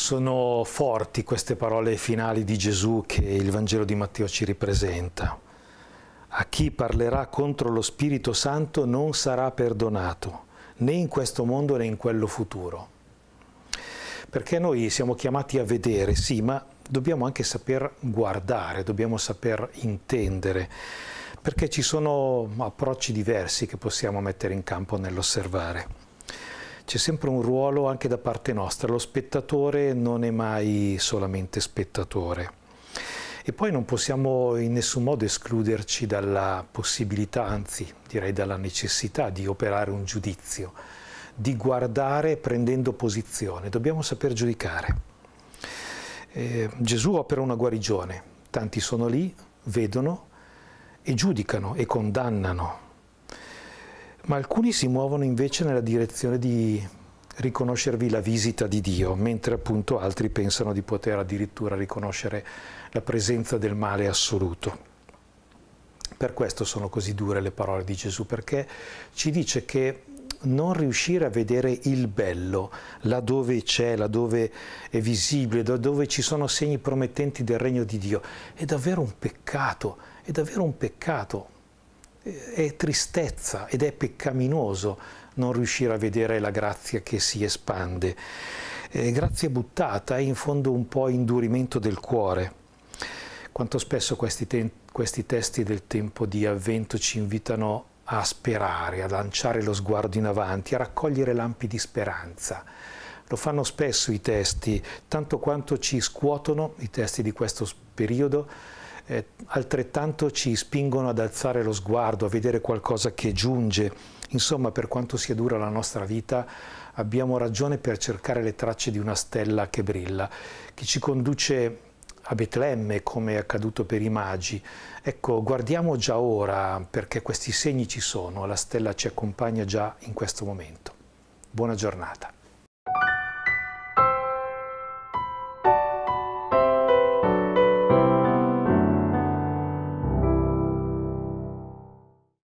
Sono forti queste parole finali di Gesù che il Vangelo di Matteo ci ripresenta. A chi parlerà contro lo Spirito Santo non sarà perdonato, né in questo mondo né in quello futuro. Perché noi siamo chiamati a vedere, sì, ma dobbiamo anche saper guardare, dobbiamo saper intendere, perché ci sono approcci diversi che possiamo mettere in campo nell'osservare c'è sempre un ruolo anche da parte nostra, lo spettatore non è mai solamente spettatore. E poi non possiamo in nessun modo escluderci dalla possibilità, anzi direi dalla necessità di operare un giudizio, di guardare prendendo posizione, dobbiamo saper giudicare. Eh, Gesù opera una guarigione, tanti sono lì, vedono e giudicano e condannano ma alcuni si muovono invece nella direzione di riconoscervi la visita di Dio, mentre appunto altri pensano di poter addirittura riconoscere la presenza del male assoluto. Per questo sono così dure le parole di Gesù, perché ci dice che non riuscire a vedere il bello laddove c'è, laddove è visibile, laddove ci sono segni promettenti del regno di Dio, è davvero un peccato, è davvero un peccato è tristezza ed è peccaminoso non riuscire a vedere la grazia che si espande. Eh, grazia buttata è in fondo un po' indurimento del cuore. Quanto spesso questi, te questi testi del tempo di avvento ci invitano a sperare, a lanciare lo sguardo in avanti, a raccogliere lampi di speranza. Lo fanno spesso i testi, tanto quanto ci scuotono i testi di questo periodo, eh, altrettanto ci spingono ad alzare lo sguardo, a vedere qualcosa che giunge. Insomma, per quanto sia dura la nostra vita, abbiamo ragione per cercare le tracce di una stella che brilla, che ci conduce a Betlemme come è accaduto per i magi. Ecco, guardiamo già ora perché questi segni ci sono, la stella ci accompagna già in questo momento. Buona giornata.